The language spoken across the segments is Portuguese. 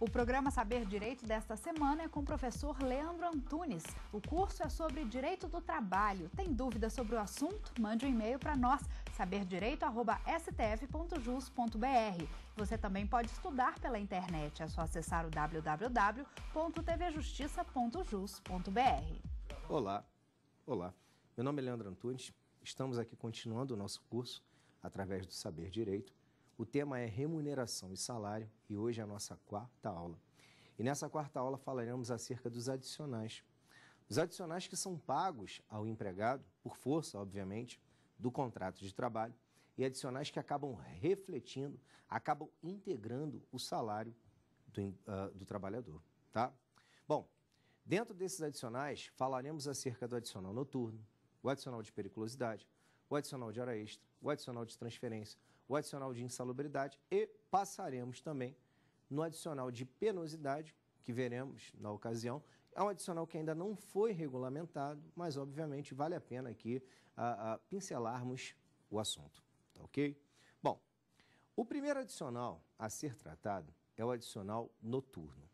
O programa Saber Direito desta semana é com o professor Leandro Antunes. O curso é sobre direito do trabalho. Tem dúvidas sobre o assunto? Mande um e-mail para nós, saberdireito.stf.jus.br. Você também pode estudar pela internet. É só acessar o www.tvjustiça.jus.br. Olá, olá. Meu nome é Leandro Antunes. Estamos aqui continuando o nosso curso através do Saber Direito. O tema é remuneração e salário e hoje é a nossa quarta aula. E nessa quarta aula falaremos acerca dos adicionais. Os adicionais que são pagos ao empregado, por força, obviamente, do contrato de trabalho, e adicionais que acabam refletindo, acabam integrando o salário do, uh, do trabalhador. Tá? Bom, dentro desses adicionais, falaremos acerca do adicional noturno, o adicional de periculosidade, o adicional de hora extra, o adicional de transferência, o adicional de insalubridade e passaremos também no adicional de penosidade, que veremos na ocasião. É um adicional que ainda não foi regulamentado, mas obviamente vale a pena aqui a, a pincelarmos o assunto, tá ok? Bom, o primeiro adicional a ser tratado é o adicional noturno.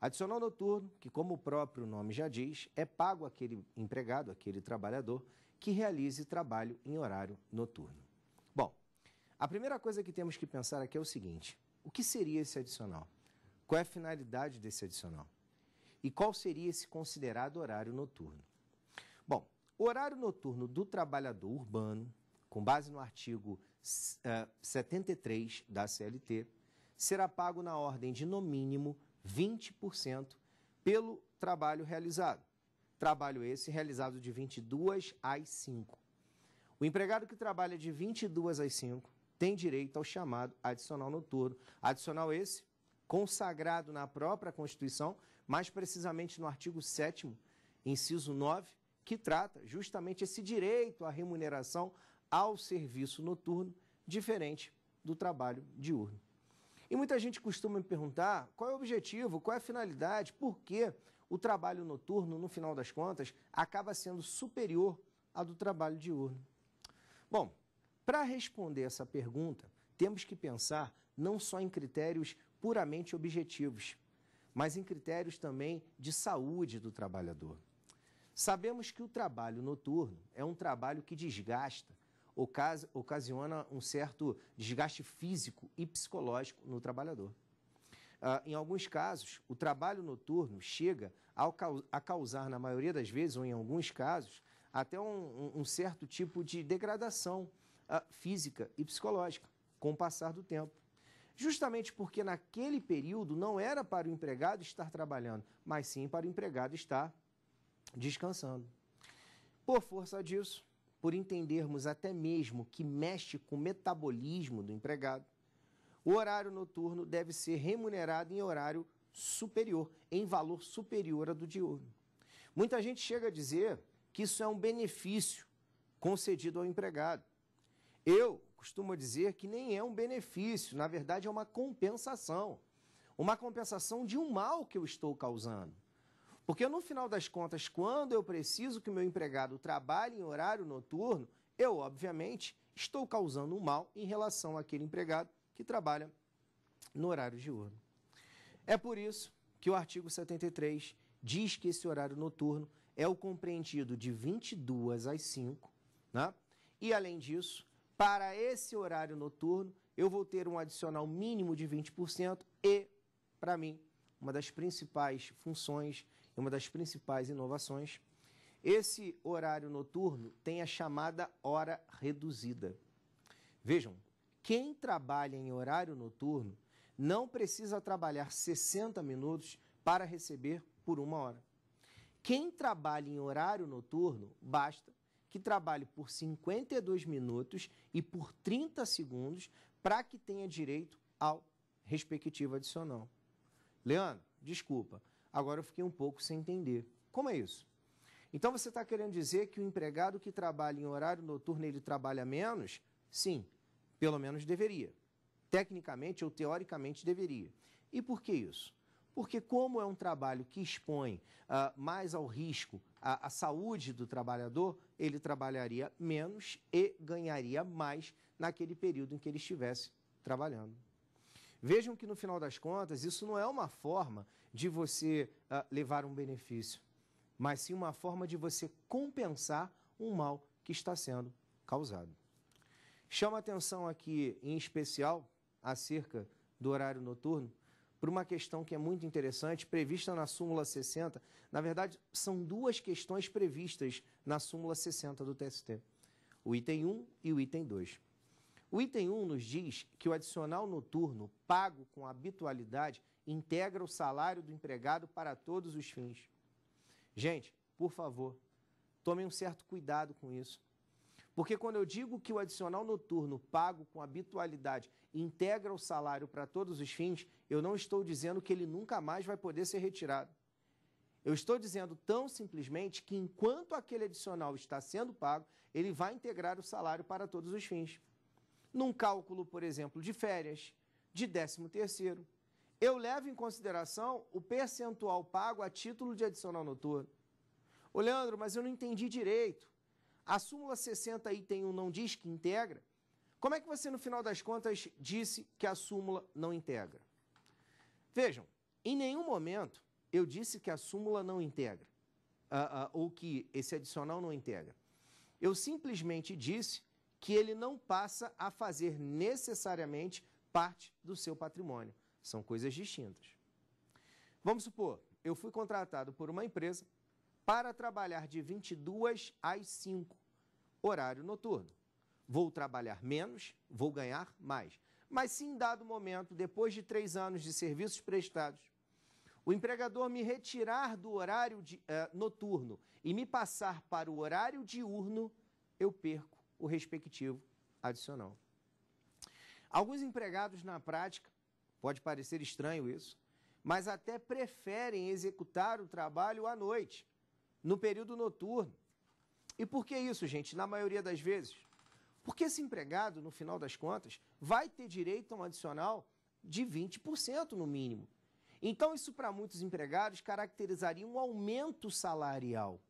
Adicional noturno, que como o próprio nome já diz, é pago aquele empregado, aquele trabalhador que realize trabalho em horário noturno. A primeira coisa que temos que pensar aqui é o seguinte: o que seria esse adicional? Qual é a finalidade desse adicional? E qual seria esse considerado horário noturno? Bom, o horário noturno do trabalhador urbano, com base no artigo uh, eh, 73 da CLT, será pago na ordem de, no mínimo, 20% pelo trabalho realizado. Trabalho esse realizado de 22 às 5. O empregado que trabalha de 22 às 5 tem direito ao chamado adicional noturno. Adicional esse, consagrado na própria Constituição, mais precisamente no artigo 7 inciso 9, que trata justamente esse direito à remuneração ao serviço noturno, diferente do trabalho diurno. E muita gente costuma me perguntar qual é o objetivo, qual é a finalidade, por que o trabalho noturno, no final das contas, acaba sendo superior ao do trabalho diurno. Bom, para responder essa pergunta, temos que pensar não só em critérios puramente objetivos, mas em critérios também de saúde do trabalhador. Sabemos que o trabalho noturno é um trabalho que desgasta, ocasi ocasiona um certo desgaste físico e psicológico no trabalhador. Uh, em alguns casos, o trabalho noturno chega a causar, na maioria das vezes, ou em alguns casos, até um, um certo tipo de degradação física e psicológica com o passar do tempo. Justamente porque naquele período não era para o empregado estar trabalhando, mas sim para o empregado estar descansando. Por força disso, por entendermos até mesmo que mexe com o metabolismo do empregado, o horário noturno deve ser remunerado em horário superior, em valor superior ao do diurno. Muita gente chega a dizer que isso é um benefício concedido ao empregado. Eu costumo dizer que nem é um benefício, na verdade é uma compensação. Uma compensação de um mal que eu estou causando. Porque no final das contas, quando eu preciso que o meu empregado trabalhe em horário noturno, eu, obviamente, estou causando um mal em relação àquele empregado que trabalha no horário diurno. É por isso que o artigo 73 diz que esse horário noturno é o compreendido de 22 às 5, né? E além disso, para esse horário noturno, eu vou ter um adicional mínimo de 20% e, para mim, uma das principais funções e uma das principais inovações, esse horário noturno tem a chamada hora reduzida. Vejam, quem trabalha em horário noturno não precisa trabalhar 60 minutos para receber por uma hora. Quem trabalha em horário noturno, basta que trabalhe por 52 minutos e por 30 segundos para que tenha direito ao respectivo adicional. Leandro, desculpa, agora eu fiquei um pouco sem entender. Como é isso? Então você está querendo dizer que o empregado que trabalha em horário noturno ele trabalha menos? Sim, pelo menos deveria. Tecnicamente ou teoricamente deveria. E por que isso? Porque, como é um trabalho que expõe uh, mais ao risco a, a, saúde do trabalhador, ele trabalharia menos e ganharia mais naquele período em que ele estivesse trabalhando. Vejam que, no final das contas, isso não é uma forma de você uh, levar um benefício, mas sim uma forma de você compensar um mal que está sendo causado. Chama atenção aqui, em especial, acerca do horário noturno, por uma questão que é muito interessante, prevista na súmula 60. Na verdade, são duas questões previstas na súmula 60 do TST: o item 1 e o item 2. O item 1 nos diz que o adicional noturno pago com habitualidade integra o salário do empregado para todos os fins. Gente, por favor, tomem um certo cuidado com isso. Porque quando eu digo que o adicional noturno pago com habitualidade integra o salário para todos os fins, eu não estou dizendo que ele nunca mais vai poder ser retirado. Eu estou dizendo tão simplesmente que enquanto aquele adicional está sendo pago, ele vai integrar o salário para todos os fins. Num cálculo, por exemplo, de férias, de 13 terceiro, eu levo em consideração o percentual pago a título de adicional noturno. Ô Leandro, mas eu não entendi direito. A súmula 60, tem um não diz que integra. Como é que você, no final das contas, disse que a súmula não integra? Vejam, em nenhum momento eu disse que a súmula não integra, uh, uh, ou que esse adicional não integra. Eu simplesmente disse que ele não passa a fazer necessariamente parte do seu patrimônio. São coisas distintas. Vamos supor, eu fui contratado por uma empresa para trabalhar de 22 às 5, horário noturno. Vou trabalhar menos, vou ganhar mais. Mas se em dado momento, depois de três anos de serviços prestados, o empregador me retirar do horário de, uh, noturno e me passar para o horário diurno, eu perco o respectivo adicional. Alguns empregados na prática, pode parecer estranho isso, mas até preferem executar o trabalho à noite no período noturno. E por que isso, gente? Na maioria das vezes. Porque esse empregado, no final das contas, vai ter direito a um adicional de 20% no mínimo. Então, isso para muitos empregados caracterizaria um aumento salarial.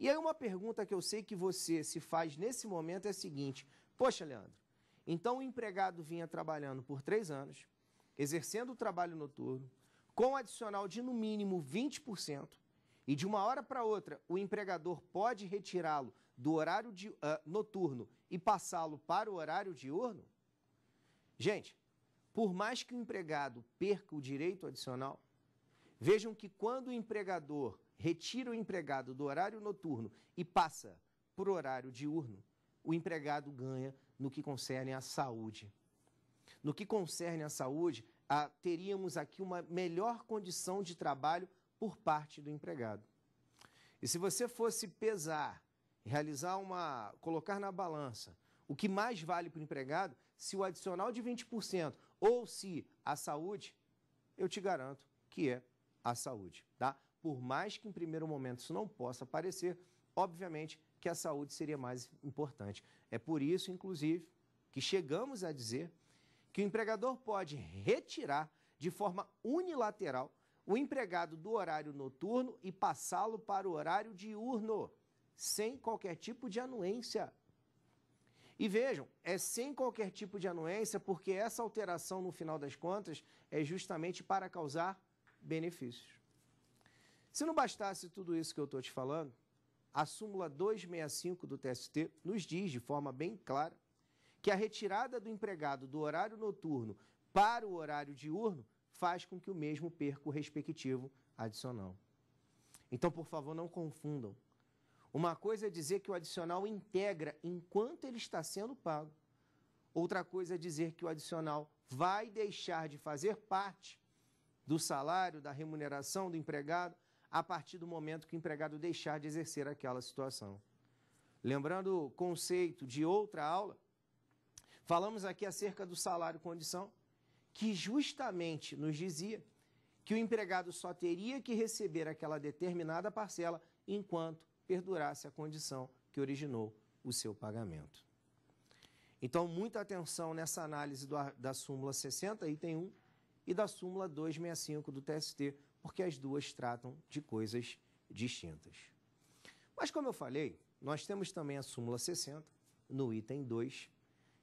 E aí, uma pergunta que eu sei que você se faz nesse momento é a seguinte: Poxa, Leandro, então o empregado vinha trabalhando por três anos, exercendo o trabalho noturno, com um adicional de no mínimo 20% e de uma hora para outra o empregador pode retirá-lo do horário de, uh, noturno e passá-lo para o horário diurno? Gente, por mais que o empregado perca o direito adicional, vejam que quando o empregador retira o empregado do horário noturno e passa para o horário diurno, o empregado ganha no que concerne à saúde. No que concerne à saúde, a, ah, teríamos aqui uma melhor condição de trabalho por parte do empregado. E se você fosse pesar, realizar uma. colocar na balança o que mais vale para o empregado, se o adicional de 20% ou se a saúde, eu te garanto que é a saúde. Tá? Por mais que em primeiro momento isso não possa parecer, obviamente que a saúde seria mais importante. É por isso, inclusive, que chegamos a dizer que o empregador pode retirar de forma unilateral o empregado do horário noturno e passá-lo para o horário diurno, sem qualquer tipo de anuência. E vejam, é sem qualquer tipo de anuência, porque essa alteração, no final das contas, é justamente para causar benefícios. Se não bastasse tudo isso que eu estou te falando, a súmula 265 do TST nos diz de forma bem clara que a retirada do empregado do horário noturno para o horário diurno faz com que o mesmo perca o respectivo adicional. Então, por favor, não confundam. Uma coisa é dizer que o adicional integra enquanto ele está sendo pago. Outra coisa é dizer que o adicional vai deixar de fazer parte do salário, da remuneração do empregado, a partir do momento que o empregado deixar de exercer aquela situação. Lembrando o conceito de outra aula, falamos aqui acerca do salário-condição, que justamente nos dizia que o empregado só teria que receber aquela determinada parcela enquanto perdurasse a condição que originou o seu pagamento. Então, muita atenção nessa análise do, da súmula 60, item 1, e da súmula 265 do TST, porque as duas tratam de coisas distintas. Mas, como eu falei, nós temos também a súmula 60, no item 2,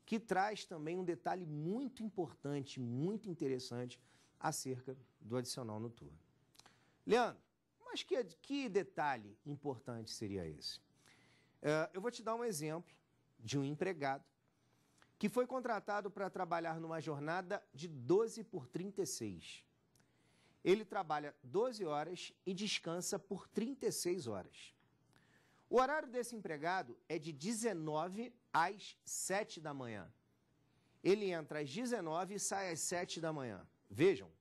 que traz também um detalhe muito importante, muito interessante acerca do adicional noturno. Leandro, mas que, que detalhe importante seria esse? Uh, eu vou te dar um exemplo de um empregado que foi contratado para trabalhar numa jornada de 12 por 36. Ele trabalha 12 horas e descansa por 36 horas. O horário desse empregado é de 19 às 7 da manhã. Ele entra às 19 e sai às 7 da manhã. Vejam,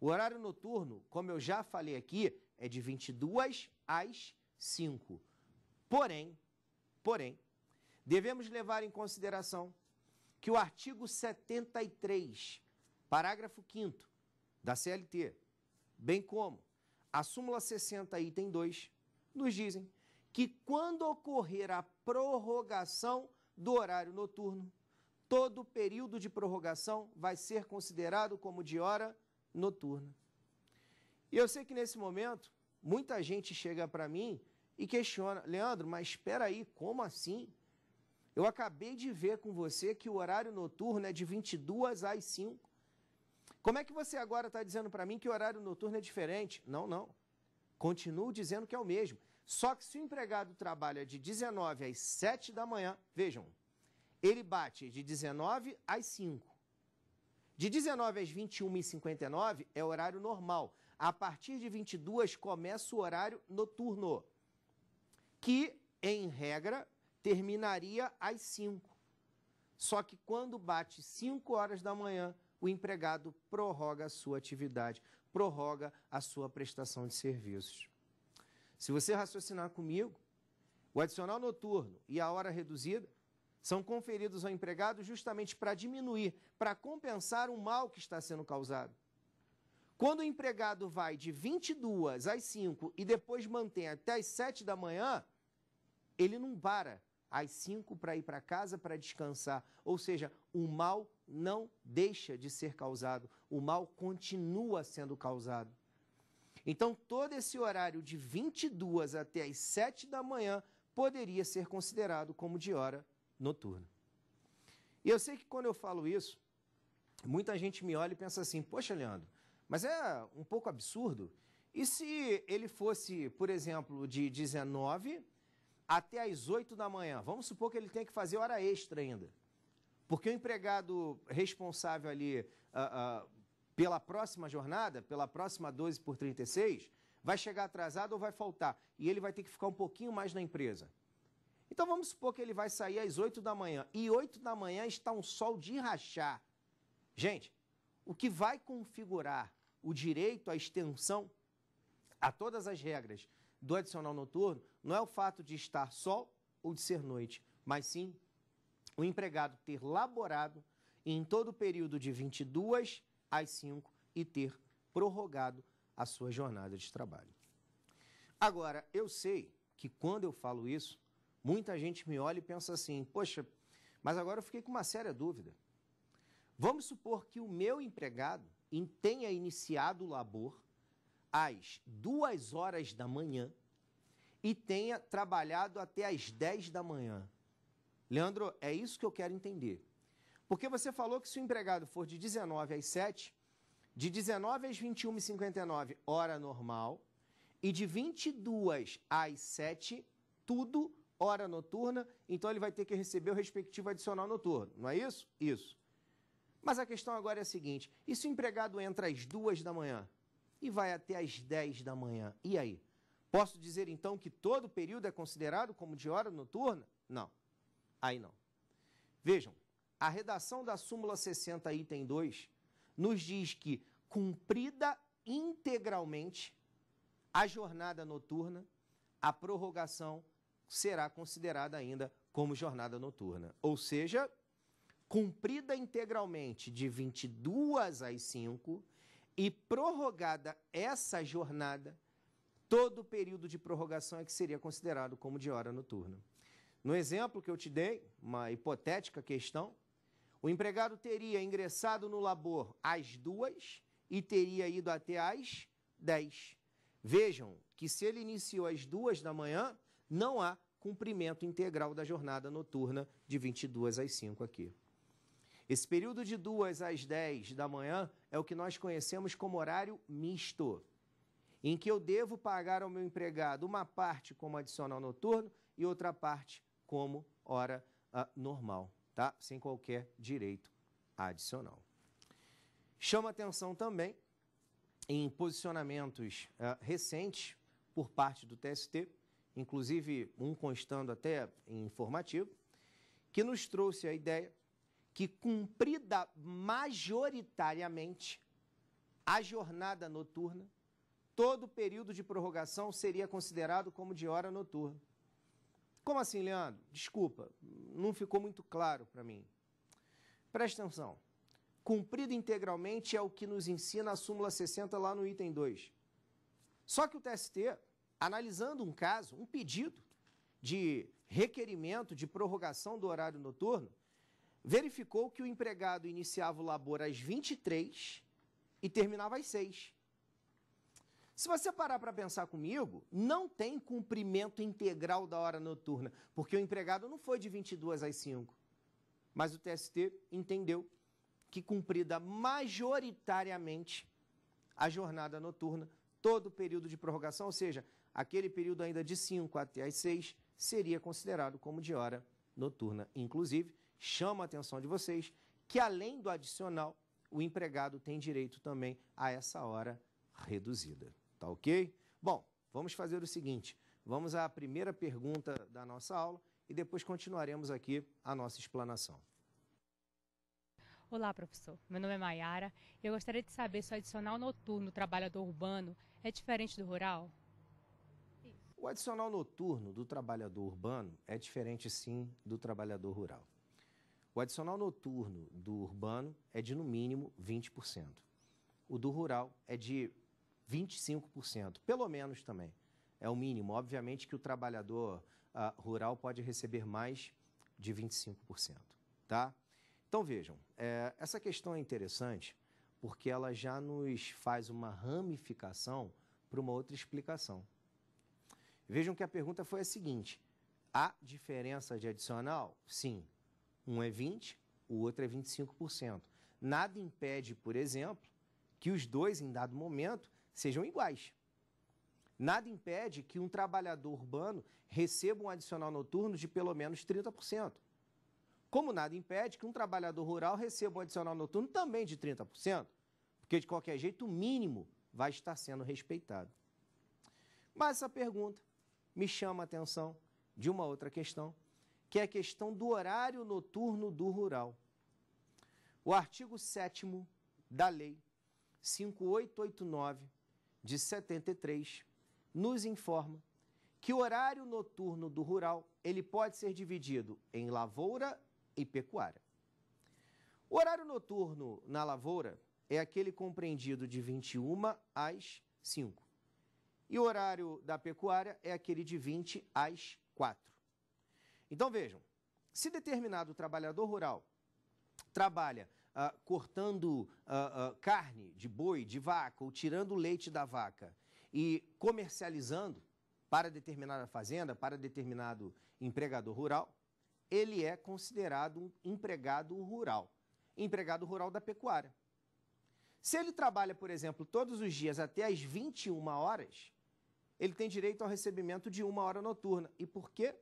o horário noturno, como eu já falei aqui, é de 22 às 5. Porém, porém, devemos levar em consideração que o artigo 73, parágrafo 5 da CLT, bem como a súmula 60, item 2, nos dizem que quando ocorrer a prorrogação do horário noturno, todo o período de prorrogação vai ser considerado como de hora noturna. E eu sei que nesse momento, muita gente chega para mim e questiona, Leandro, mas espera aí, como assim? Eu acabei de ver com você que o horário noturno é de 22 às 5. Como é que você agora está dizendo para mim que o horário noturno é diferente? Não, não. Continuo dizendo que é o mesmo. Só que se o empregado trabalha de 19 às 7 da manhã, vejam, ele bate de 19 às 5. De 19 às 21h59 é horário normal. A partir de 22 começa o horário noturno, que, em regra, terminaria às 5. Só que quando bate 5 horas da manhã, o empregado prorroga a sua atividade, prorroga a sua prestação de serviços. Se você raciocinar comigo, o adicional noturno e a hora reduzida são conferidos ao empregado justamente para diminuir, para compensar o mal que está sendo causado. Quando o empregado vai de 22 às 5 e depois mantém até às 7 da manhã, ele não para às 5 para ir para casa para descansar. Ou seja, o mal não deixa de ser causado, o mal continua sendo causado. Então, todo esse horário de 22 até as 7 da manhã poderia ser considerado como de hora noturna. E eu sei que quando eu falo isso, muita gente me olha e pensa assim: poxa, Leandro, mas é um pouco absurdo. E se ele fosse, por exemplo, de 19 até as 8 da manhã? Vamos supor que ele tenha que fazer hora extra ainda. Porque o empregado responsável ali, uh, uh, pela próxima jornada, pela próxima 12 por 36, vai chegar atrasado ou vai faltar. E ele vai ter que ficar um pouquinho mais na empresa. Então vamos supor que ele vai sair às 8 da manhã. E 8 da manhã está um sol de rachar. Gente, o que vai configurar o direito à extensão a todas as regras do adicional noturno não é o fato de estar sol ou de ser noite, mas sim o empregado ter laborado em todo o período de 22 às 5 e ter prorrogado a sua jornada de trabalho. Agora, eu sei que quando eu falo isso, muita gente me olha e pensa assim: poxa, mas agora eu fiquei com uma séria dúvida. Vamos supor que o meu empregado tenha iniciado o labor às 2 horas da manhã e tenha trabalhado até às 10 da manhã. Leandro, é isso que eu quero entender. Porque você falou que se o empregado for de 19 às 7, de 19 às 21h59, hora normal, e de 22 às 7, tudo hora noturna, então ele vai ter que receber o respectivo adicional noturno, não é isso? Isso. Mas a questão agora é a seguinte, e se o empregado entra às 2 da manhã e vai até às 10 da manhã, e aí? Posso dizer então que todo período é considerado como de hora noturna? Não, aí não. Vejam, a redação da súmula 60, item 2, nos diz que, cumprida integralmente a jornada noturna, a prorrogação será considerada ainda como jornada noturna. Ou seja, cumprida integralmente de 22 às 5 e prorrogada essa jornada, todo o período de prorrogação é que seria considerado como de hora noturna. No exemplo que eu te dei, uma hipotética questão, o empregado teria ingressado no labor às duas e teria ido até às dez. Vejam que se ele iniciou às duas da manhã, não há cumprimento integral da jornada noturna de 22 às 5 aqui. Esse período de 2 às 10 da manhã é o que nós conhecemos como horário misto, em que eu devo pagar ao meu empregado uma parte como adicional noturno e outra parte como hora uh, normal tá? Sem qualquer direito adicional. Chama atenção também em posicionamentos uh, recentes por parte do TST, inclusive um constando até em informativo, que nos trouxe a ideia que, cumprida majoritariamente a jornada noturna, todo período de prorrogação seria considerado como de hora noturna. Como assim, Leandro? Desculpa, não ficou muito claro para mim. Presta atenção. Cumprido integralmente é o que nos ensina a súmula 60 lá no item 2. Só que o TST, analisando um caso, um pedido de requerimento de prorrogação do horário noturno, verificou que o empregado iniciava o labor às 23 e terminava às 6. Se você parar para pensar comigo, não tem cumprimento integral da hora noturna, porque o empregado não foi de 22 às 5. Mas o TST entendeu que cumprida majoritariamente a jornada noturna, todo o período de prorrogação, ou seja, aquele período ainda de 5 até as 6, seria considerado como de hora noturna. Inclusive, chama a atenção de vocês que, além do adicional, o empregado tem direito também a essa hora reduzida. Tá ok? Bom, vamos fazer o seguinte: vamos à primeira pergunta da nossa aula e depois continuaremos aqui a nossa explanação. Olá, professor. Meu nome é Maiara e eu gostaria de saber se o adicional noturno do trabalhador urbano é diferente do rural? O adicional noturno do trabalhador urbano é diferente, sim, do trabalhador rural. O adicional noturno do urbano é de, no mínimo, 20%. O do rural é de 25%, pelo menos também. É o mínimo. Obviamente que o trabalhador uh, rural pode receber mais de 25%. Tá? Então vejam, é, essa questão é interessante porque ela já nos faz uma ramificação para uma outra explicação. Vejam que a pergunta foi a seguinte: há diferença de adicional? Sim. Um é 20, o outro é 25%. Nada impede, por exemplo, que os dois, em dado momento, sejam iguais. Nada impede que um trabalhador urbano receba um adicional noturno de pelo menos 30%. Como nada impede que um trabalhador rural receba um adicional noturno também de 30%, porque de qualquer jeito o mínimo vai estar sendo respeitado. Mas essa pergunta me chama a atenção de uma outra questão, que é a questão do horário noturno do rural. O artigo 7 da Lei 5889 de 73 nos informa que o horário noturno do rural ele pode ser dividido em lavoura e pecuária. O horário noturno na lavoura é aquele compreendido de 21 às 5. E o horário da pecuária é aquele de 20 às 4. Então vejam, se determinado trabalhador rural trabalha ah, cortando ah, ah, carne de boi, de vaca, ou tirando leite da vaca e comercializando para determinada fazenda, para determinado empregador rural, ele é considerado um empregado rural, empregado rural da pecuária. Se ele trabalha, por exemplo, todos os dias até as 21 horas, ele tem direito ao recebimento de uma hora noturna. E por quê?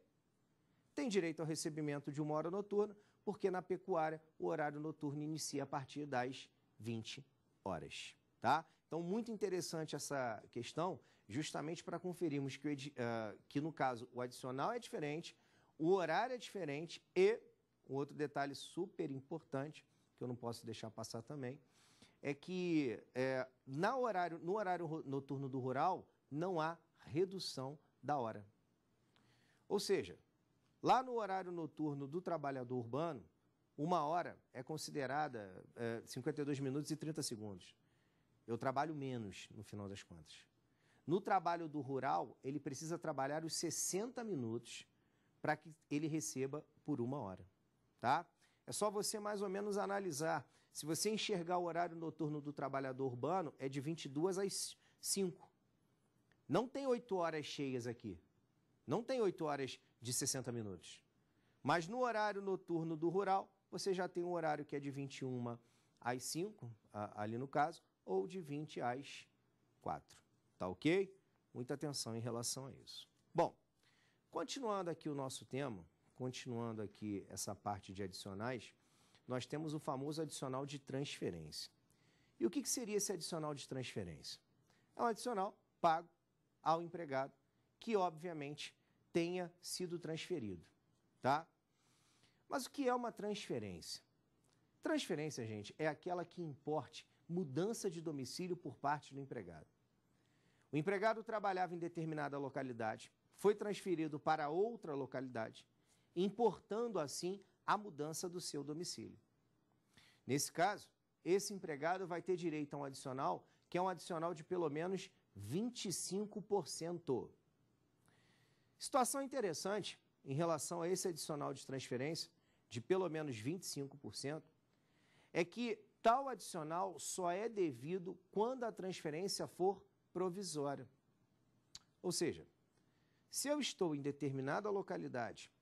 Tem direito ao recebimento de uma hora noturna, porque na pecuária o horário noturno inicia a partir das 20 horas. Tá? Então, muito interessante essa questão, justamente para conferirmos que, uh, que, no caso, o adicional é diferente, o horário é diferente e um outro detalhe super importante, que eu não posso deixar passar também, é que é, na horário, no horário noturno do rural não há redução da hora. Ou seja, Lá no horário noturno do trabalhador urbano, uma hora é considerada é, 52 minutos e 30 segundos. Eu trabalho menos, no final das contas. No trabalho do rural, ele precisa trabalhar os 60 minutos para que ele receba por uma hora, tá? É só você mais ou menos analisar. Se você enxergar o horário noturno do trabalhador urbano, é de 22 às 5. Não tem 8 horas cheias aqui. Não tem 8 horas de 60 minutos. Mas no horário noturno do rural, você já tem um horário que é de 21 às 5, ali no caso, ou de 20 às 4. Tá ok? Muita atenção em relação a isso. Bom, continuando aqui o nosso tema, continuando aqui essa parte de adicionais, nós temos o famoso adicional de transferência. E o que, que seria esse adicional de transferência? É um adicional pago ao empregado, que obviamente tenha sido transferido, tá? Mas o que é uma transferência? Transferência, gente, é aquela que importe mudança de domicílio por parte do empregado. O empregado trabalhava em determinada localidade, foi transferido para outra localidade, importando assim a mudança do seu domicílio. Nesse caso, esse empregado vai ter direito a um adicional, que é um adicional de pelo menos 25%. Situação interessante em relação a esse adicional de transferência, de pelo menos 25%, é que tal adicional só é devido quando a transferência for provisória. Ou seja, se eu estou em determinada localidade,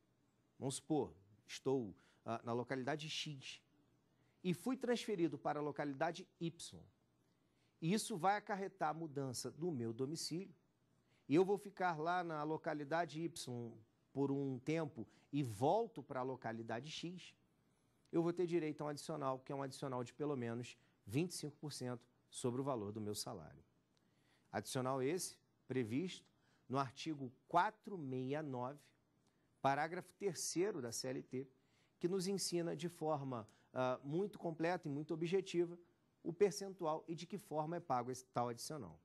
vamos supor, estou ah, na localidade X, e fui transferido para a localidade Y, e isso vai acarretar a mudança do meu domicílio, e eu vou ficar lá na localidade Y por um tempo e volto para a localidade X, eu vou ter direito a um adicional, que é um adicional de pelo menos 25% sobre o valor do meu salário. Adicional esse previsto no artigo 469, parágrafo 3 da CLT, que nos ensina de forma uh, muito completa e muito objetiva o percentual e de que forma é pago esse tal adicional.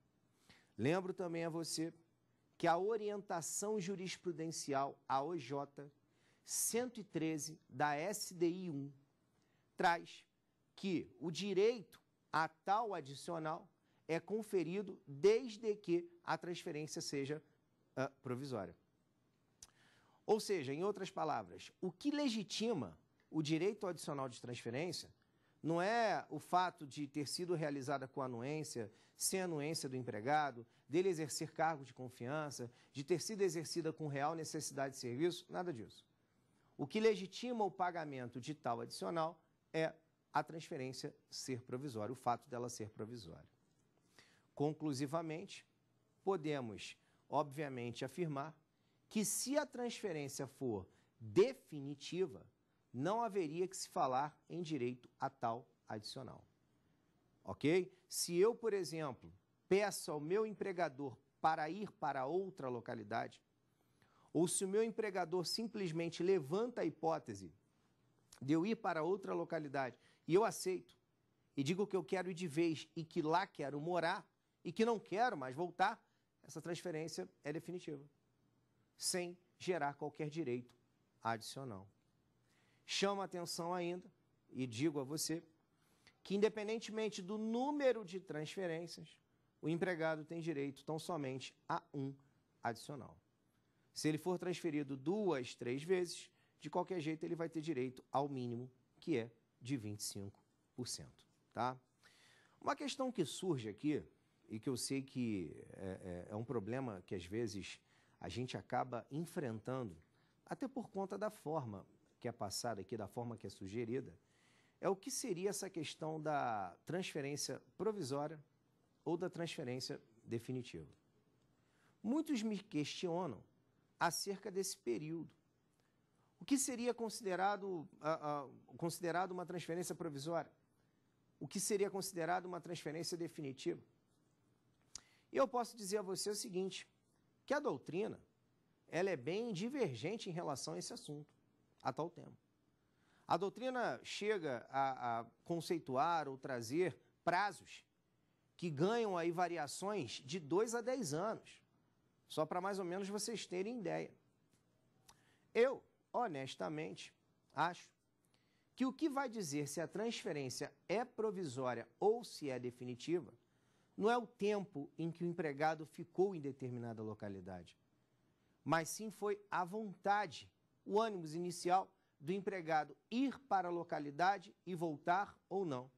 Lembro também a você que a orientação jurisprudencial, a OJ 113 da SDI 1, traz que o direito a tal adicional é conferido desde que a transferência seja uh, provisória. Ou seja, em outras palavras, o que legitima o direito adicional de transferência não é o fato de ter sido realizada com anuência, sem anuência do empregado, dele exercer cargo de confiança, de ter sido exercida com real necessidade de serviço, nada disso. O que legitima o pagamento de tal adicional é a transferência ser provisória, o fato dela ser provisória. Conclusivamente, podemos, obviamente, afirmar que se a transferência for definitiva, não haveria que se falar em direito a tal adicional. Ok? Se eu, por exemplo, peço ao meu empregador para ir para outra localidade, ou se o meu empregador simplesmente levanta a hipótese de eu ir para outra localidade e eu aceito e digo que eu quero ir de vez e que lá quero morar e que não quero mais voltar, essa transferência é definitiva, sem gerar qualquer direito adicional. Chama atenção ainda, e digo a você, que independentemente do número de transferências, o empregado tem direito tão somente a um adicional. Se ele for transferido duas, três vezes, de qualquer jeito ele vai ter direito ao mínimo, que é de 25%. Tá? Uma questão que surge aqui, e que eu sei que é, é, é um problema que às vezes a gente acaba enfrentando, até por conta da forma que é passada aqui, da forma que é sugerida, é o que seria essa questão da transferência provisória ou da transferência definitiva. Muitos me questionam acerca desse período. O que seria considerado, uh, uh, considerado uma transferência provisória? O que seria considerado uma transferência definitiva? E eu posso dizer a você o seguinte, que a doutrina ela é bem divergente em relação a esse assunto a tal tema. A doutrina chega a, a conceituar ou trazer prazos que ganham aí variações de 2 a 10 anos, só para mais ou menos vocês terem ideia. Eu, honestamente, acho que o que vai dizer se a transferência é provisória ou se é definitiva não é o tempo em que o empregado ficou em determinada localidade, mas sim foi a vontade o ânimo inicial do empregado ir para a localidade e voltar ou não.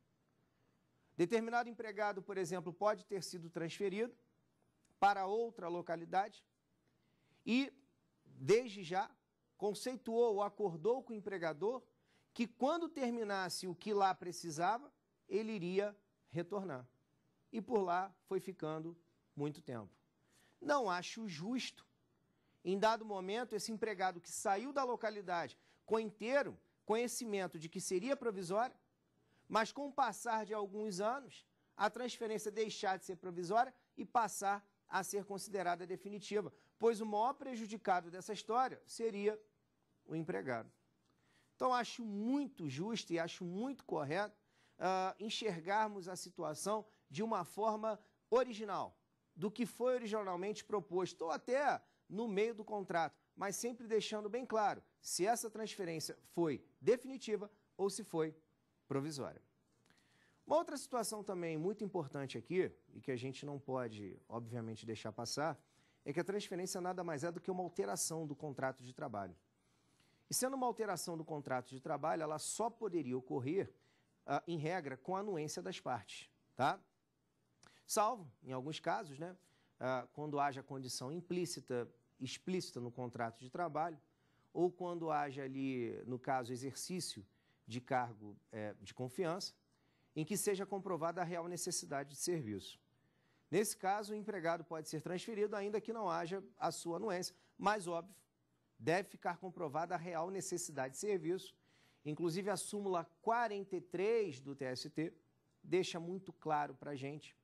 Determinado empregado, por exemplo, pode ter sido transferido para outra localidade e, desde já, conceituou ou acordou com o empregador que, quando terminasse o que lá precisava, ele iria retornar. E por lá foi ficando muito tempo. Não acho justo em dado momento, esse empregado que saiu da localidade com inteiro conhecimento de que seria provisória, mas com o passar de alguns anos, a transferência deixar de ser provisória e passar a ser considerada definitiva, pois o maior prejudicado dessa história seria o empregado. Então, acho muito justo e acho muito correto uh, enxergarmos a situação de uma forma original, do que foi originalmente proposto, ou até no meio do contrato, mas sempre deixando bem claro se essa transferência foi definitiva ou se foi provisória. Uma outra situação também muito importante aqui, e que a gente não pode, obviamente, deixar passar, é que a transferência nada mais é do que uma alteração do contrato de trabalho. E sendo uma alteração do contrato de trabalho, ela só poderia ocorrer, uh, em regra, com a anuência das partes, tá? Salvo, em alguns casos, né, ah, quando haja condição implícita, explícita no contrato de trabalho, ou quando haja ali, no caso, exercício de cargo eh, de confiança, em que seja comprovada a real necessidade de serviço. Nesse caso, o empregado pode ser transferido, ainda que não haja a sua anuência, mas, óbvio, deve ficar comprovada a real necessidade de serviço. Inclusive, a súmula 43 do TST deixa muito claro para a gente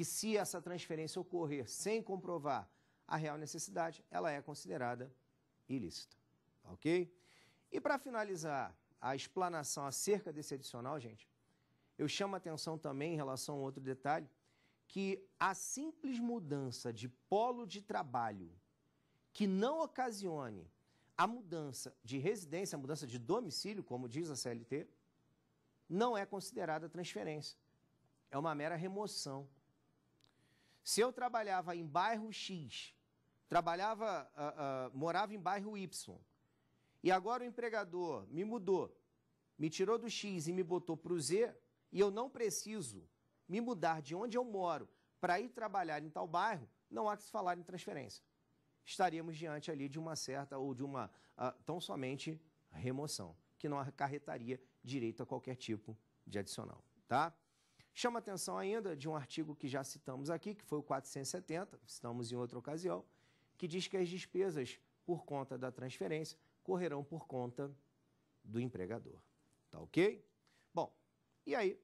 que se essa transferência ocorrer sem comprovar a real necessidade, ela é considerada ilícita, tá ok? E para finalizar a explanação acerca desse adicional, gente, eu chamo a atenção também em relação a outro detalhe, que a simples mudança de polo de trabalho que não ocasione a mudança de residência, a mudança de domicílio, como diz a CLT, não é considerada transferência. É uma mera remoção se eu trabalhava em bairro X, trabalhava, uh, uh, morava em bairro Y, e agora o empregador me mudou, me tirou do X e me botou para o Z, e eu não preciso me mudar de onde eu moro para ir trabalhar em tal bairro, não há que se falar em transferência. Estaríamos diante ali de uma certa ou de uma uh, tão somente remoção, que não acarretaria direito a qualquer tipo de adicional, tá? Chama atenção ainda de um artigo que já citamos aqui, que foi o 470, citamos em outra ocasião, que diz que as despesas por conta da transferência correrão por conta do empregador. Tá ok? Bom, e aí,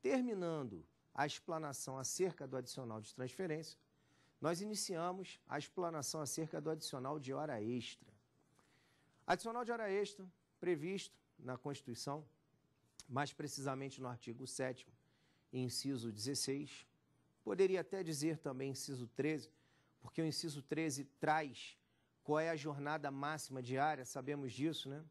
terminando a explanação acerca do adicional de transferência, nós iniciamos a explanação acerca do adicional de hora extra. Adicional de hora extra, previsto na Constituição, mais precisamente no artigo 7 inciso 16, poderia até dizer também inciso 13, porque o inciso 13 traz qual é a jornada máxima diária, sabemos disso, né?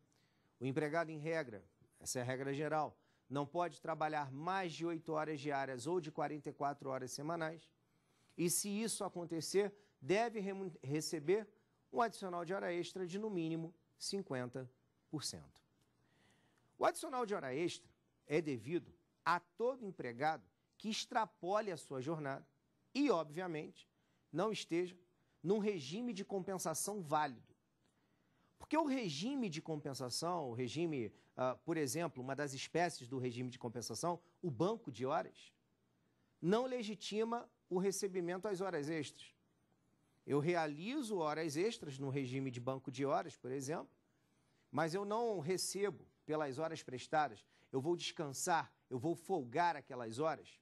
O empregado, em regra, essa é a regra geral, não pode trabalhar mais de 8 horas diárias ou de 44 horas semanais, e se isso acontecer, deve receber um adicional de hora extra de no mínimo 50%. O adicional de hora extra é devido a todo empregado que extrapole a sua jornada e, obviamente, não esteja num regime de compensação válido. Porque o regime de compensação, o regime, uh, por exemplo, uma das espécies do regime de compensação, o banco de horas, não legitima o recebimento às horas extras. Eu realizo horas extras no regime de banco de horas, por exemplo, mas eu não recebo pelas horas prestadas. Eu vou descansar eu vou folgar aquelas horas.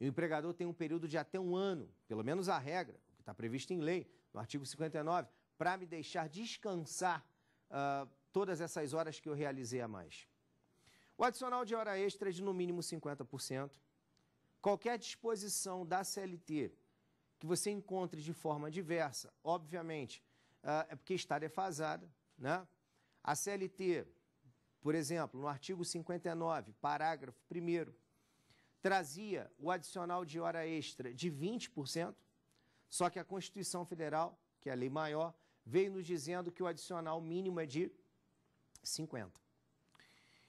E o empregador tem um período de até um ano, pelo menos a regra, que está previsto em lei, no artigo 59, para me deixar descansar uh, todas essas horas que eu realizei a mais. O adicional de hora extra é de no mínimo 50%. Qualquer disposição da CLT que você encontre de forma diversa, obviamente, uh, é porque está defasada. Né? A CLT por exemplo, no artigo 59, parágrafo 1, trazia o adicional de hora extra de 20%, só que a Constituição Federal, que é a lei maior, veio nos dizendo que o adicional mínimo é de 50%.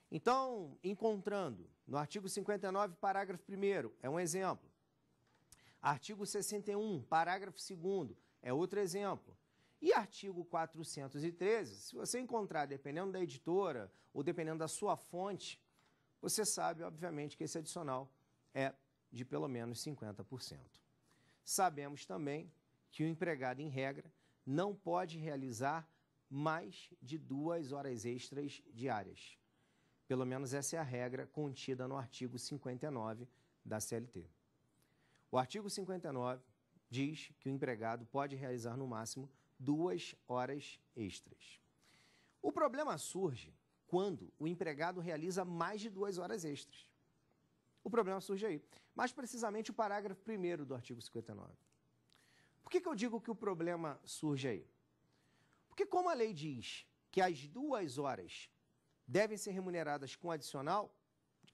Então, encontrando no artigo 59, parágrafo 1, é um exemplo. Artigo 61, parágrafo 2, é outro exemplo. E artigo 413, se você encontrar, dependendo da editora ou dependendo da sua fonte, você sabe, obviamente, que esse adicional é de pelo menos 50%. Sabemos também que o empregado, em regra, não pode realizar mais de duas horas extras diárias. Pelo menos essa é a regra contida no artigo 59 da CLT. O artigo 59 diz que o empregado pode realizar no máximo duas horas extras. O problema surge quando o empregado realiza mais de duas horas extras. O problema surge aí. Mais precisamente, o parágrafo 1 do artigo 59. Por que, que eu digo que o problema surge aí? Porque, como a lei diz que as duas horas devem ser remuneradas com adicional,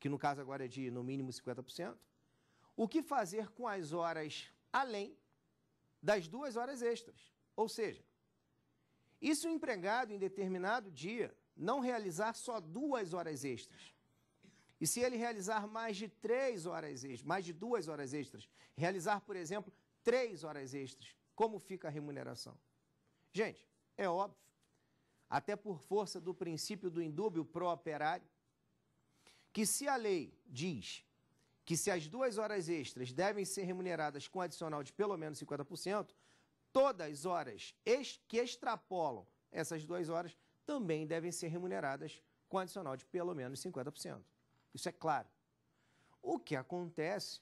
que no caso agora é de no mínimo 50%, o que fazer com as horas além das duas horas extras? Ou seja, e se o empregado em determinado dia não realizar só duas horas extras? E se ele realizar mais de três horas extras, mais de duas horas extras, realizar, por exemplo, três horas extras, como fica a remuneração? Gente, é óbvio, até por força do princípio do indúbio pró-operário, que se a lei diz que se as duas horas extras devem ser remuneradas com adicional de pelo menos 50%, todas horas que extrapolam essas duas horas também devem ser remuneradas com adicional de pelo menos 50%. Isso é claro. O que acontece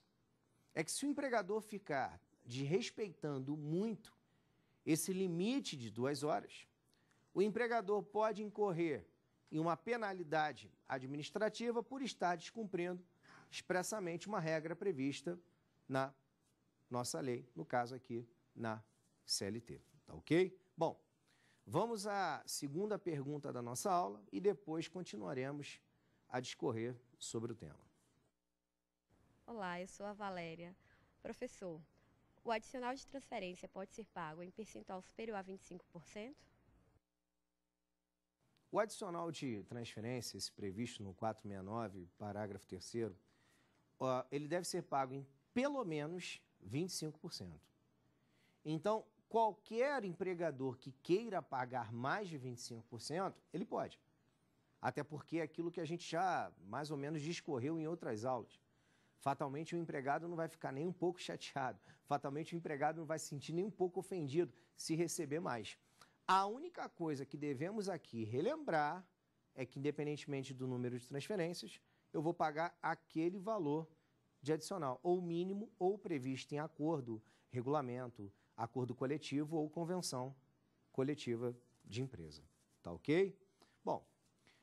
é que se o empregador ficar desrespeitando muito esse limite de duas horas, o empregador pode incorrer em uma penalidade administrativa por estar descumprindo expressamente uma regra prevista na nossa lei, no caso aqui na CLT, tá ok? Bom, vamos à segunda pergunta da nossa aula e depois continuaremos a discorrer sobre o tema. Olá, eu sou a Valéria. Professor, o adicional de transferência pode ser pago em percentual superior a 25%? O adicional de transferência, esse previsto no 469, parágrafo 3 ele deve ser pago em pelo menos 25%. Então, qualquer empregador que queira pagar mais de 25%, ele pode. Até porque é aquilo que a gente já mais ou menos discorreu em outras aulas. Fatalmente o empregado não vai ficar nem um pouco chateado, fatalmente o empregado não vai se sentir nem um pouco ofendido se receber mais. A única coisa que devemos aqui relembrar é que, independentemente do número de transferências, eu vou pagar aquele valor de adicional, ou mínimo, ou previsto em acordo, regulamento, acordo coletivo ou convenção coletiva de empresa. Tá ok? Bom,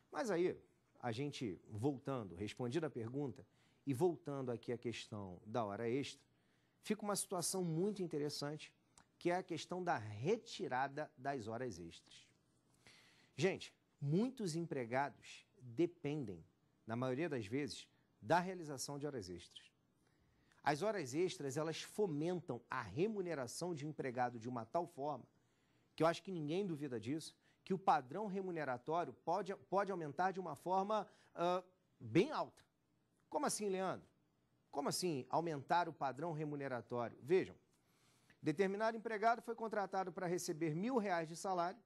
mas aí, a gente voltando, respondida a pergunta, e voltando aqui à questão da hora extra, fica uma situação muito interessante, que é a questão da retirada das horas extras. Gente, muitos empregados dependem, na maioria das vezes, da realização de horas extras. As horas extras, elas fomentam a remuneração de empregado de uma tal forma, que eu acho que ninguém duvida disso, que o padrão remuneratório pode, pode aumentar de uma forma uh, bem alta. Como assim, Leandro? Como assim aumentar o padrão remuneratório? Vejam, determinado empregado foi contratado para receber mil reais de salário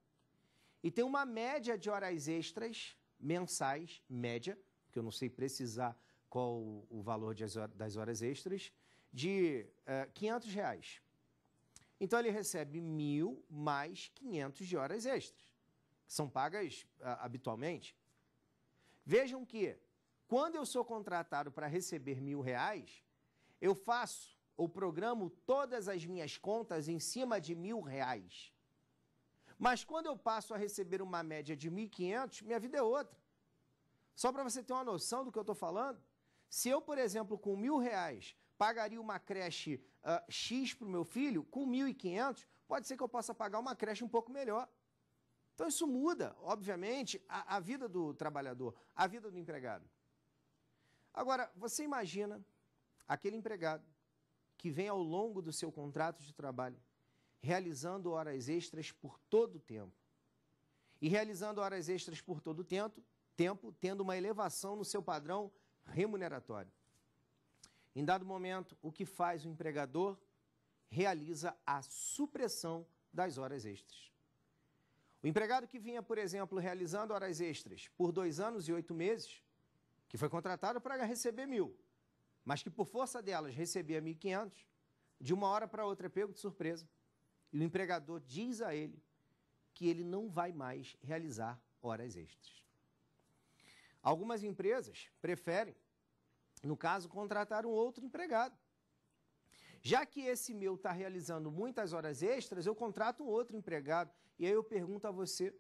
e tem uma média de horas extras mensais, média, que eu não sei precisar qual o valor das horas extras, de uh, eh, 500 reais. Então ele recebe mil mais 500 de horas extras, que são pagas uh, habitualmente. Vejam que, quando eu sou contratado para receber mil reais, eu faço ou programo todas as minhas contas em cima de mil reais. Mas quando eu passo a receber uma média de 1.500, minha vida é outra. Só para você ter uma noção do que eu estou falando, se eu, por exemplo, com mil reais pagaria uma creche uh, X para o meu filho, com 1.500, pode ser que eu possa pagar uma creche um pouco melhor. Então isso muda, obviamente, a, a vida do trabalhador, a vida do empregado. Agora, você imagina aquele empregado que vem ao longo do seu contrato de trabalho realizando horas extras por todo o tempo. E realizando horas extras por todo o tempo, tempo tendo uma elevação no seu padrão remuneratório. Em dado momento, o que faz o empregador? Realiza a supressão das horas extras. O empregado que vinha, por exemplo, realizando horas extras por dois anos e oito meses, que foi contratado para receber mil, mas que por força delas recebia 1.500, de uma hora para outra é pego de surpresa. E o empregador diz a ele que ele não vai mais realizar horas extras. Algumas empresas preferem, no caso, contratar um outro empregado. Já que esse meu está realizando muitas horas extras, eu contrato um outro empregado. E aí eu pergunto a você: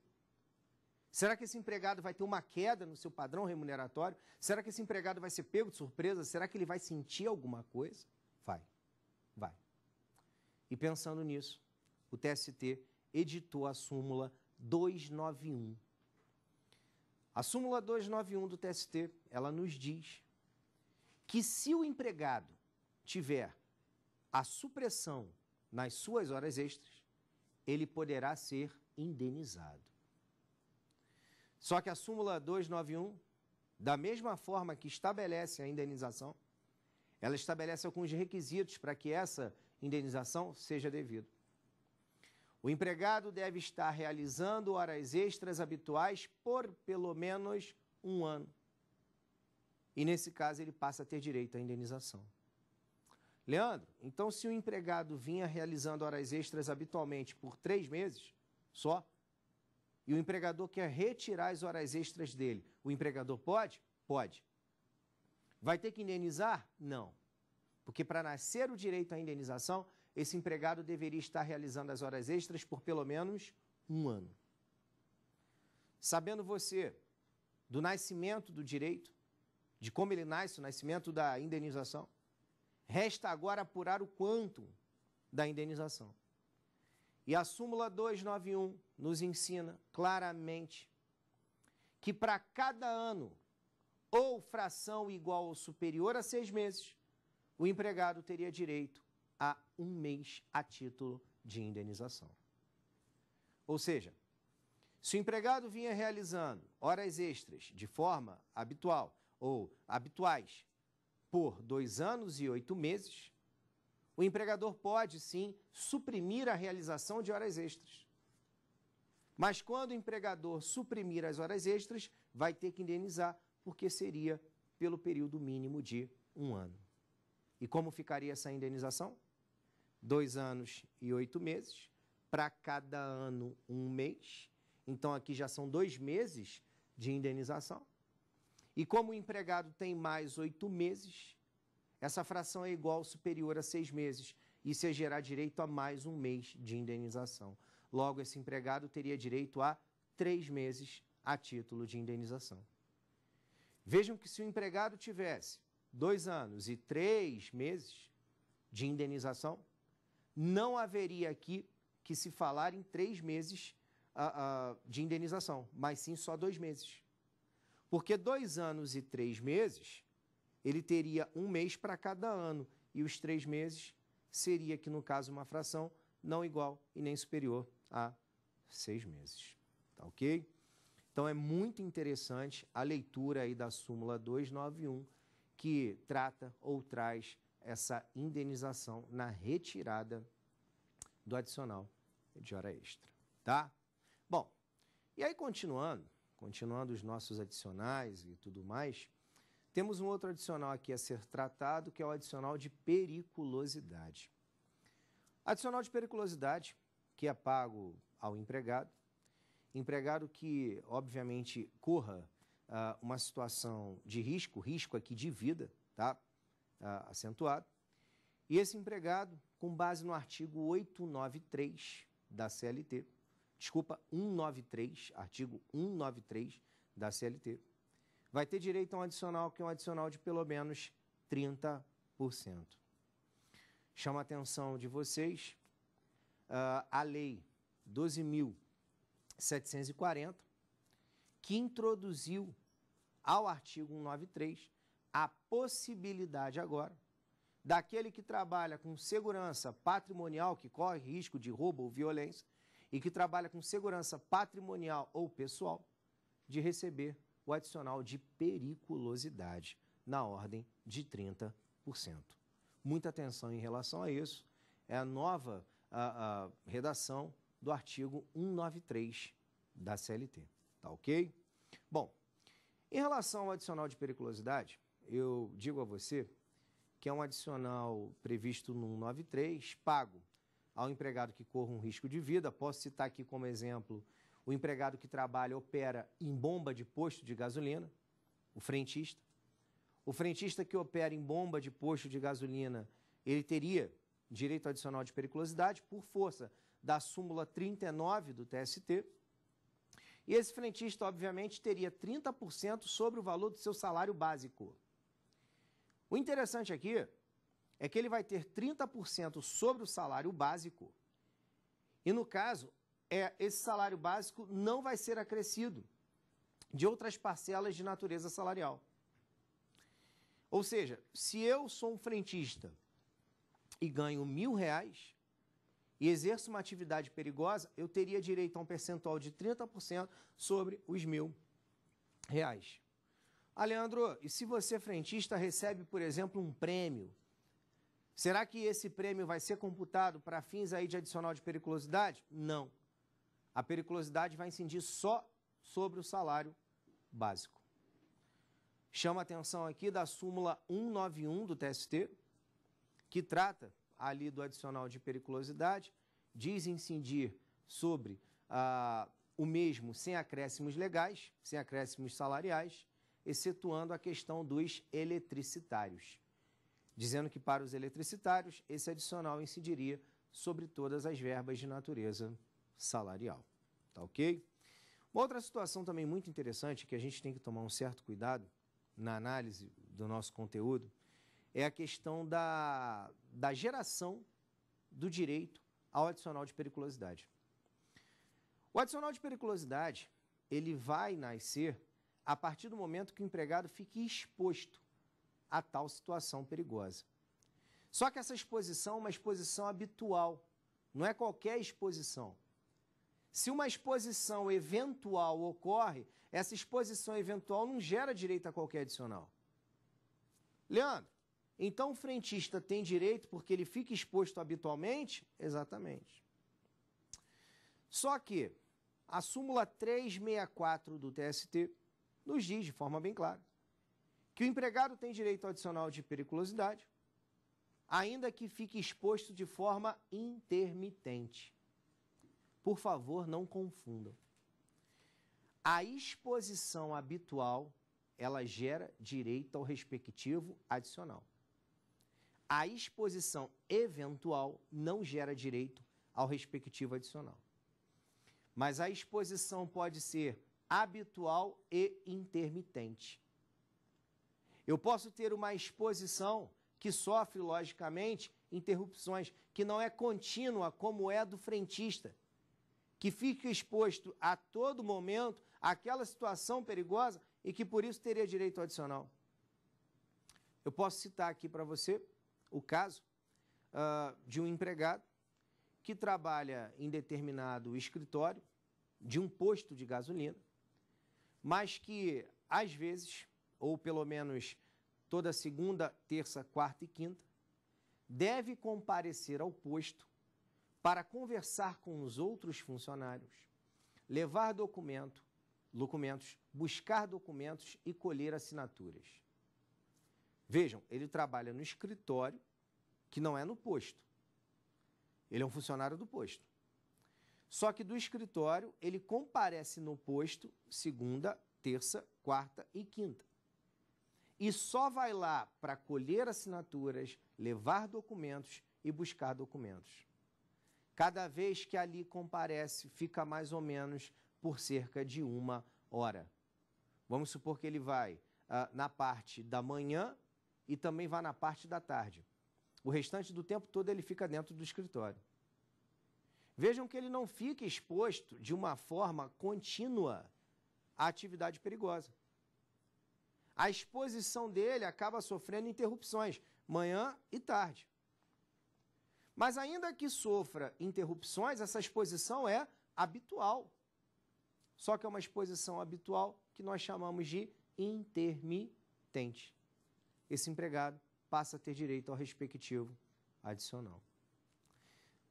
será que esse empregado vai ter uma queda no seu padrão remuneratório? Será que esse empregado vai ser pego de surpresa? Será que ele vai sentir alguma coisa? Vai, vai. E pensando nisso, o TST editou a súmula 291 a súmula 291 do TST, ela nos diz que se o empregado tiver a supressão nas suas horas extras, ele poderá ser indenizado. Só que a súmula 291, da mesma forma que estabelece a indenização, ela estabelece alguns requisitos para que essa indenização seja devida. O empregado deve estar realizando horas extras habituais por pelo menos um ano. E nesse caso, ele passa a ter direito à indenização. Leandro, então se o empregado vinha realizando horas extras habitualmente por três meses só, e o empregador quer retirar as horas extras dele, o empregador pode? Pode. Vai ter que indenizar? Não. Porque para nascer o direito à indenização, esse empregado deveria estar realizando as horas extras por pelo menos um ano. Sabendo você do nascimento do direito, de como ele nasce, o nascimento da indenização, resta agora apurar o quanto da indenização. E a súmula 291 nos ensina claramente que para cada ano ou fração igual ou superior a seis meses, o empregado teria direito a um mês a título de indenização. Ou seja, se o empregado vinha realizando horas extras de forma habitual ou habituais por dois anos e oito meses, o empregador pode sim suprimir a realização de horas extras. Mas quando o empregador suprimir as horas extras, vai ter que indenizar, porque seria pelo período mínimo de um ano. E como ficaria essa indenização? dois anos e oito meses, para cada ano um mês. Então aqui já são dois meses de indenização. E como o empregado tem mais oito meses, essa fração é igual ou superior a seis meses. Isso é gerar direito a mais um mês de indenização. Logo, esse empregado teria direito a três meses a título de indenização. Vejam que se o empregado tivesse dois anos e três meses de indenização, não haveria aqui que se falar em três meses uh, uh, de indenização, mas sim só dois meses. Porque dois anos e três meses, ele teria um mês para cada ano, e os três meses seria que, no caso, uma fração não igual e nem superior a seis meses. Tá ok? Então é muito interessante a leitura aí da súmula 291, que trata ou traz essa indenização na retirada do adicional de hora extra, tá? Bom, e aí continuando, continuando os nossos adicionais e tudo mais, temos um outro adicional aqui a ser tratado, que é o adicional de periculosidade. Adicional de periculosidade, que é pago ao empregado, empregado que, obviamente, corra uh, uma situação de risco, risco aqui de vida, tá? ah, acentuado. E esse empregado, com base no artigo 893 da CLT, desculpa, 193, artigo 193 da CLT, vai ter direito a um adicional, que é um adicional de pelo menos 30%. Chama a atenção de vocês uh, a Lei 12.740, que introduziu ao artigo 193 a possibilidade agora daquele que trabalha com segurança patrimonial, que corre risco de roubo ou violência, e que trabalha com segurança patrimonial ou pessoal, de receber o adicional de periculosidade na ordem de 30%. Muita atenção em relação a isso. É a nova a, a redação do artigo 193 da CLT. Tá ok? Bom, em relação ao adicional de periculosidade, eu digo a você que é um adicional previsto no 193, pago ao empregado que corra um risco de vida. Posso citar aqui como exemplo o empregado que trabalha, opera em bomba de posto de gasolina, o frentista. O frentista que opera em bomba de posto de gasolina, ele teria direito adicional de periculosidade por força da súmula 39 do TST. E esse frentista, obviamente, teria 30% sobre o valor do seu salário básico. O interessante aqui é que ele vai ter 30% sobre o salário básico. E no caso, é, esse salário básico não vai ser acrescido de outras parcelas de natureza salarial. Ou seja, se eu sou um frentista e ganho mil reais e exerço uma atividade perigosa, eu teria direito a um percentual de 30% sobre os mil reais. Ah, Leandro, e se você, é frentista, recebe, por exemplo, um prêmio, será que esse prêmio vai ser computado para fins aí de adicional de periculosidade? Não. A periculosidade vai incidir só sobre o salário básico. Chama a atenção aqui da súmula 191 do TST, que trata ali do adicional de periculosidade, diz incidir sobre ah, o mesmo sem acréscimos legais, sem acréscimos salariais, excetuando a questão dos eletricitários, dizendo que para os eletricitários esse adicional incidiria sobre todas as verbas de natureza salarial. Tá ok? Uma outra situação também muito interessante que a gente tem que tomar um certo cuidado na análise do nosso conteúdo é a questão da, da geração do direito ao adicional de periculosidade. O adicional de periculosidade ele vai nascer a partir do momento que o empregado fique exposto a tal situação perigosa. Só que essa exposição é uma exposição habitual, não é qualquer exposição. Se uma exposição eventual ocorre, essa exposição eventual não gera direito a qualquer adicional. Leandro, então o frentista tem direito porque ele fica exposto habitualmente? Exatamente. Só que a súmula 364 do TST nos diz de forma bem clara que o empregado tem direito adicional de periculosidade, ainda que fique exposto de forma intermitente. Por favor, não confundam. A exposição habitual, ela gera direito ao respectivo adicional. A exposição eventual não gera direito ao respectivo adicional. Mas a exposição pode ser habitual e intermitente. Eu posso ter uma exposição que sofre, logicamente, interrupções, que não é contínua como é do frentista, que fica exposto a todo momento àquela situação perigosa e que por isso teria direito adicional. Eu posso citar aqui para você o caso uh, de um empregado que trabalha em determinado escritório de um posto de gasolina mas que às vezes, ou pelo menos toda segunda, terça, quarta e quinta, deve comparecer ao posto para conversar com os outros funcionários, levar documento, documentos, buscar documentos e colher assinaturas. Vejam, ele trabalha no escritório, que não é no posto. Ele é um funcionário do posto. Só que do escritório ele comparece no posto segunda, terça, quarta e quinta. E só vai lá para colher assinaturas, levar documentos e buscar documentos. Cada vez que ali comparece, fica mais ou menos por cerca de uma hora. Vamos supor que ele vai ah, na parte da manhã e também vai na parte da tarde. O restante do tempo todo ele fica dentro do escritório. Vejam que ele não fica exposto de uma forma contínua à atividade perigosa. A exposição dele acaba sofrendo interrupções, manhã e tarde. Mas ainda que sofra interrupções, essa exposição é habitual. Só que é uma exposição habitual que nós chamamos de intermitente. Esse empregado passa a ter direito ao respectivo adicional.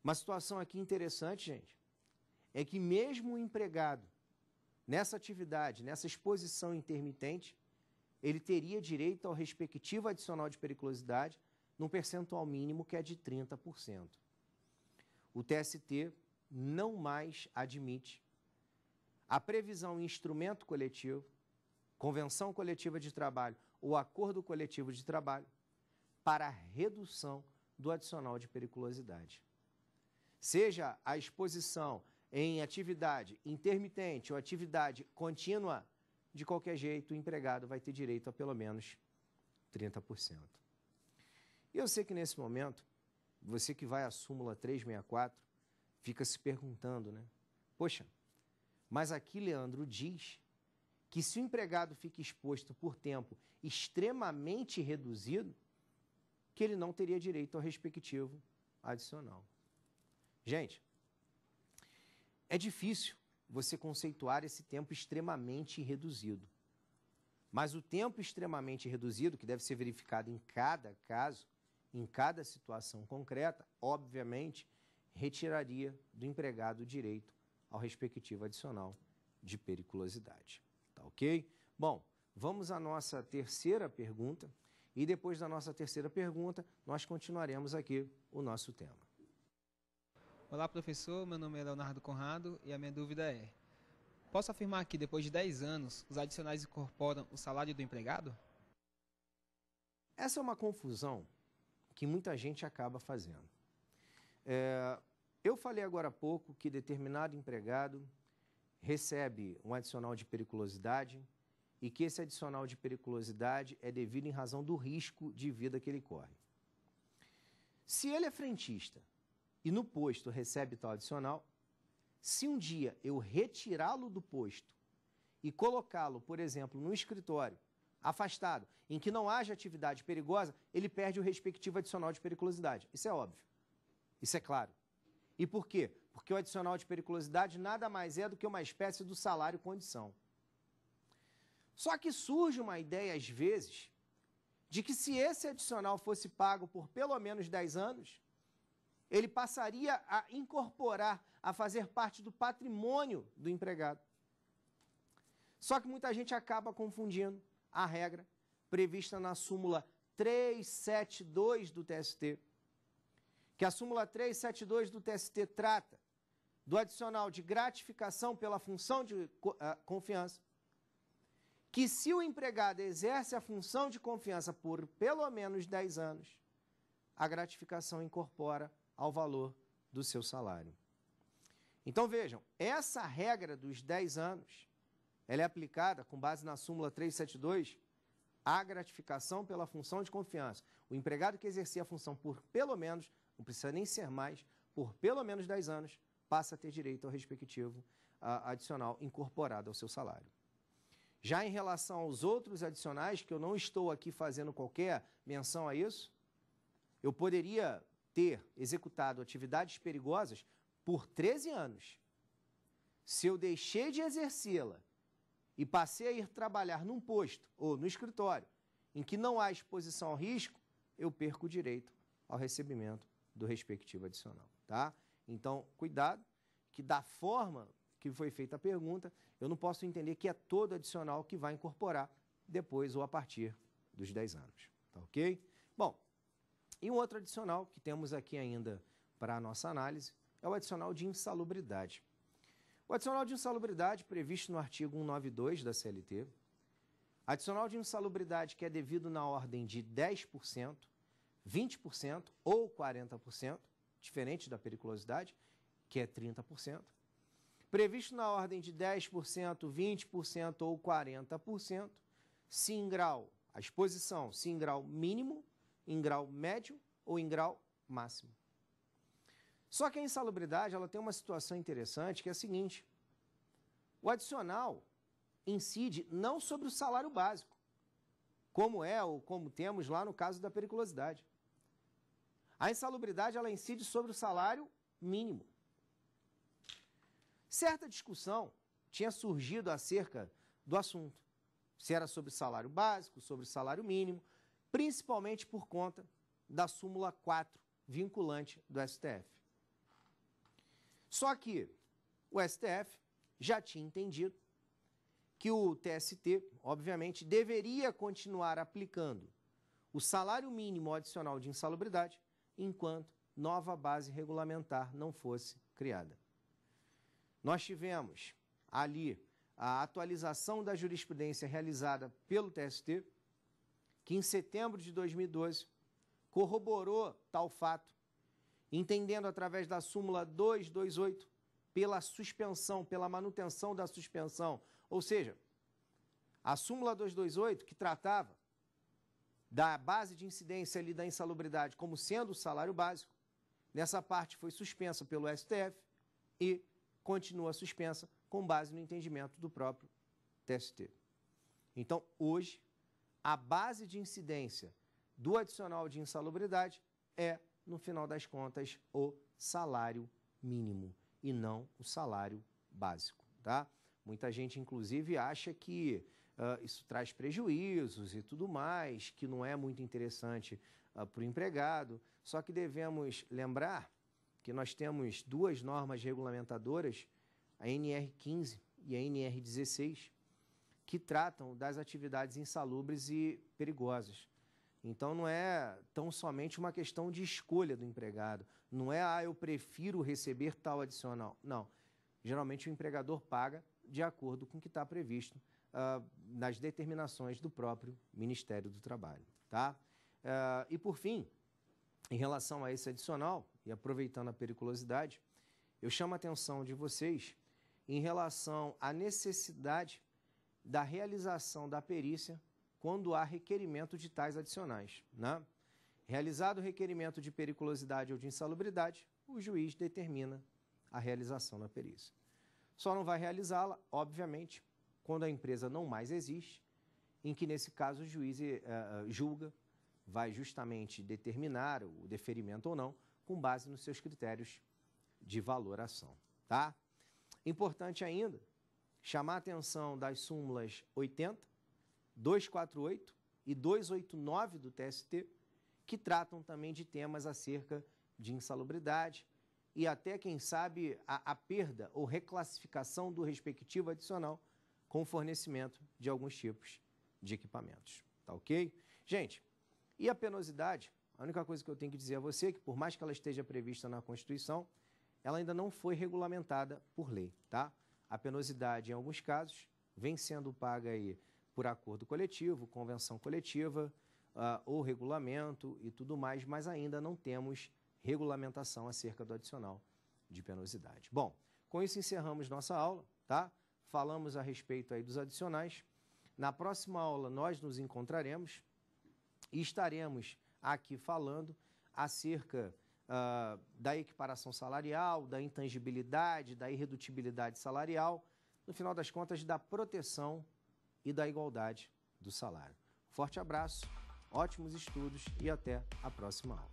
Uma situação aqui interessante, gente, é que mesmo o empregado nessa atividade, nessa exposição intermitente, ele teria direito ao respectivo adicional de periculosidade num percentual mínimo que é de 30%. O TST não mais admite a previsão em instrumento coletivo, convenção coletiva de trabalho ou acordo coletivo de trabalho para redução do adicional de periculosidade seja a exposição em atividade intermitente ou atividade contínua, de qualquer jeito o empregado vai ter direito a pelo menos 30%. E eu sei que nesse momento, você que vai à súmula 364 fica se perguntando, né? Poxa, mas aqui Leandro diz que se o empregado fica exposto por tempo extremamente reduzido, que ele não teria direito ao respectivo adicional. Gente, é difícil você conceituar esse tempo extremamente reduzido. Mas o tempo extremamente reduzido, que deve ser verificado em cada caso, em cada situação concreta, obviamente, retiraria do empregado o direito ao respectivo adicional de periculosidade. Tá ok? Bom, vamos à nossa terceira pergunta. E depois da nossa terceira pergunta, nós continuaremos aqui o nosso tema. Olá, professor. Meu nome é Leonardo Conrado e a minha dúvida é: posso afirmar que depois de 10 anos, os adicionais incorporam o salário do empregado? Essa é uma confusão que muita gente acaba fazendo. É, eu falei agora há pouco que determinado empregado recebe um adicional de periculosidade e que esse adicional de periculosidade é devido em razão do risco de vida que ele corre. Se ele é frentista e no posto recebe tal adicional, se um dia eu retirá-lo do posto e colocá-lo, por exemplo, no escritório, afastado, em que não haja atividade perigosa, ele perde o respectivo adicional de periculosidade. Isso é óbvio. Isso é claro. E por quê? Porque o adicional de periculosidade nada mais é do que uma espécie do salário condição. Só que surge uma ideia, às vezes, de que se esse adicional fosse pago por pelo menos 10 anos, ele passaria a incorporar, a fazer parte do patrimônio do empregado. Só que muita gente acaba confundindo a regra prevista na súmula 372 do TST, que a súmula 372 do TST trata do adicional de gratificação pela função de ah, confiança, que se o empregado exerce a função de confiança por pelo menos 10 anos, a gratificação incorpora ao valor do seu salário. Então vejam, essa regra dos 10 anos, ela é aplicada com base na súmula 372 à gratificação pela função de confiança. O empregado que exercia a função por pelo menos, não precisa nem ser mais, por pelo menos 10 anos, passa a ter direito ao respectivo a, adicional incorporado ao seu salário. Já em relação aos outros adicionais, que eu não estou aqui fazendo qualquer menção a isso, eu poderia ter executado atividades perigosas por 13 anos. Se eu deixei de exercê-la e passei a ir trabalhar num posto ou no escritório em que não há exposição ao risco, eu perco o direito ao recebimento do respectivo adicional. Tá? Então, cuidado, que da forma que foi feita a pergunta, eu não posso entender que é todo adicional que vai incorporar depois ou a partir dos 10 anos. Tá ok? Bom, e um outro adicional que temos aqui ainda para a nossa análise é o adicional de insalubridade. O adicional de insalubridade previsto no artigo 192 da CLT, adicional de insalubridade que é devido na ordem de 10%, 20% ou 40%, diferente da periculosidade, que é 30%, previsto na ordem de 10%, 20% ou 40%, se em grau, a exposição se em grau mínimo em grau médio ou em grau máximo. Só que a insalubridade ela tem uma situação interessante que é a seguinte: o adicional incide não sobre o salário básico, como é ou como temos lá no caso da periculosidade. A insalubridade ela incide sobre o salário mínimo. Certa discussão tinha surgido acerca do assunto. Se era sobre salário básico, sobre salário mínimo, principalmente por conta da súmula 4 vinculante do STF. Só que o STF já tinha entendido que o TST, obviamente, deveria continuar aplicando o salário mínimo adicional de insalubridade enquanto nova base regulamentar não fosse criada. Nós tivemos ali a atualização da jurisprudência realizada pelo TST que em setembro de 2012 corroborou tal fato, entendendo através da súmula 228 pela suspensão, pela manutenção da suspensão, ou seja, a súmula 228 que tratava da base de incidência ali da insalubridade como sendo o salário básico, nessa parte foi suspensa pelo STF e continua suspensa com base no entendimento do próprio TST. Então, hoje, a base de incidência do adicional de insalubridade é, no final das contas, o salário mínimo e não o salário básico, tá? Muita gente, inclusive, acha que uh, isso traz prejuízos e tudo mais, que não é muito interessante uh, para o empregado. Só que devemos lembrar que nós temos duas normas regulamentadoras, a NR15 e a NR16, que tratam das atividades insalubres e perigosas. Então não é tão somente uma questão de escolha do empregado. Não é, ah, eu prefiro receber tal adicional. Não. Geralmente o empregador paga de acordo com o que está previsto uh, nas determinações do próprio Ministério do Trabalho. Tá? Uh, e por fim, em relação a esse adicional, e aproveitando a periculosidade, eu chamo a atenção de vocês em relação à necessidade da realização da perícia quando há requerimento de tais adicionais. Né? Realizado o requerimento de periculosidade ou de insalubridade, o juiz determina a realização da perícia. Só não vai realizá-la, obviamente, quando a empresa não mais existe, em que, nesse caso, o juiz uh, julga, vai justamente determinar o deferimento ou não, com base nos seus critérios de valoração. Tá? Importante ainda chamar a atenção das súmulas 80, 248 e 289 do TST, que tratam também de temas acerca de insalubridade e até, quem sabe, a, a perda ou reclassificação do respectivo adicional com o fornecimento de alguns tipos de equipamentos. Tá ok? Gente, e a penosidade? A única coisa que eu tenho que dizer a você é que, por mais que ela esteja prevista na Constituição, ela ainda não foi regulamentada por lei, tá? A penosidade, em alguns casos, vem sendo paga aí por acordo coletivo, convenção coletiva, uh, ou regulamento e tudo mais, mas ainda não temos regulamentação acerca do adicional de penosidade. Bom, com isso encerramos nossa aula, tá? Falamos a respeito aí dos adicionais. Na próxima aula nós nos encontraremos e estaremos aqui falando acerca uh, da equiparação salarial, da intangibilidade, da irredutibilidade salarial, no final das contas, da proteção e da igualdade do salário. Forte abraço, ótimos estudos e até a próxima aula.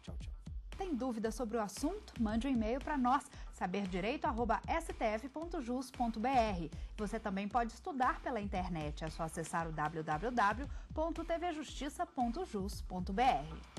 Tchau, tchau. Tem dúvida sobre o assunto? Mande um e-mail para nós, saberdireito.stf.jus.br. Você também pode estudar pela internet. É só acessar o www.tvjustiça.jus.br.